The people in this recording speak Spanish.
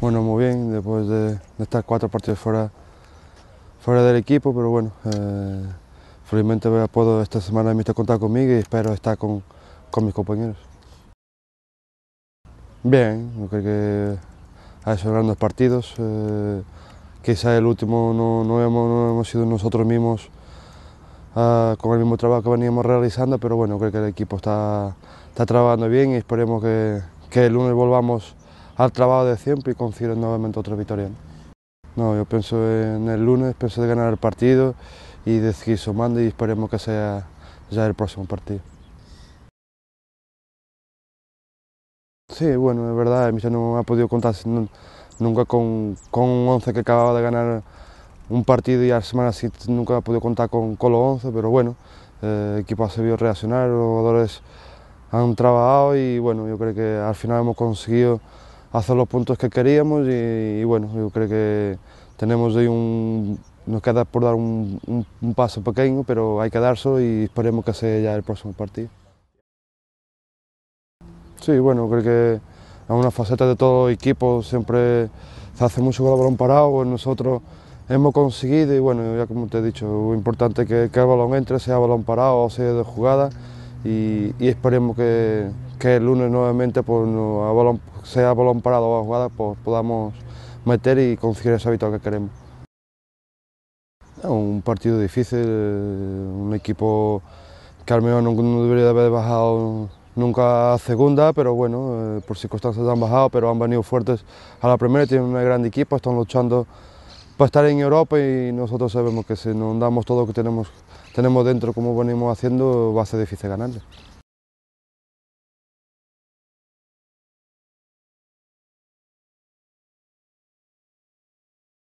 bueno, muy bien después de, de, estar cuatro partidos fuera, fuera del equipo, pero bueno, eh, felizmente puedo esta semana en contacto contar conmigo y espero estar con, mis compañeros. Bien, creo que ha hecho grandes partidos, eh, quizá el último no, no, hemos, no sido nosotros mismos ah, con el mismo trabajo que veníamos realizando, pero bueno, creo que el equipo está, trabajando bien y esperemos que, que el lunes volvamos al trabajo de siempre y conseguir nuevamente otra victoria. No, yo pienso en el lunes, pienso de ganar el partido y de seguir sumando y esperemos que sea ya el próximo partido. Sí, bueno, es verdad, Misa no ha podido contar nunca con, un 11 que acababa de ganar un partido y a la semana sí, nunca ha podido contar con, Colo los 11, pero bueno, eh, el equipo ha sabido reaccionar, los jugadores han trabajado y bueno, yo creo que al final hemos conseguido hacer los puntos que queríamos y, bueno, yo creo que tenemos ahí un, nos queda por dar un, paso pequeño, pero hay que darlo y esperemos que sea ya el próximo partido. Sí, bueno, creo que ...a una faceta de todo equipo, siempre se hace mucho con el balón parado, pues nosotros hemos conseguido y bueno, ya como te he dicho, es importante que, que el balón entre, sea balón parado o sea de jugada y esperemos que, que el lunes nuevamente por pues, sea balón parado o a jugada, pues podamos meter y conseguir ese hábito que queremos. Un partido difícil, un equipo que al menos no, debería haber bajado nunca a segunda, pero bueno, eh, por circunstancias han bajado, pero han venido fuertes a la primera, tienen un gran equipo, están luchando para estar en Europa y nosotros sabemos que si nos damos todo lo que tenemos, tenemos dentro como venimos haciendo, va a ser difícil ganarle.